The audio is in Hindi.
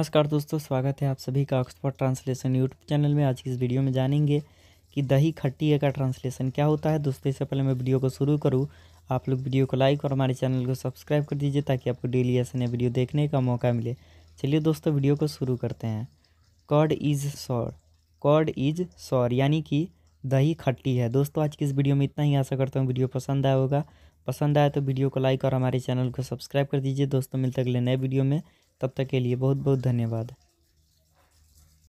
नमस्कार दोस्तों स्वागत है आप सभी का ऑक्सफोर्ड ट्रांसलेशन यूट्यूब चैनल में आज की इस वीडियो में जानेंगे कि दही खट्टी का ट्रांसलेशन क्या होता है दोस्तों इससे पहले मैं वीडियो को शुरू करूँ आप लोग वीडियो को लाइक और हमारे चैनल को सब्सक्राइब कर दीजिए ताकि आपको डेली ऐसे नए वीडियो देखने का मौका मिले चलिए दोस्तों वीडियो को शुरू करते हैं curd is sour curd is sour यानी कि दही खट्टी है दोस्तों आज की इस वीडियो में इतना ही आशा करता हूँ वीडियो पसंद आया होगा पसंद आया तो वीडियो को लाइक और हमारे चैनल को सब्सक्राइब कर दीजिए दोस्तों मिलते अगले नए वीडियो में तब तक के लिए बहुत बहुत धन्यवाद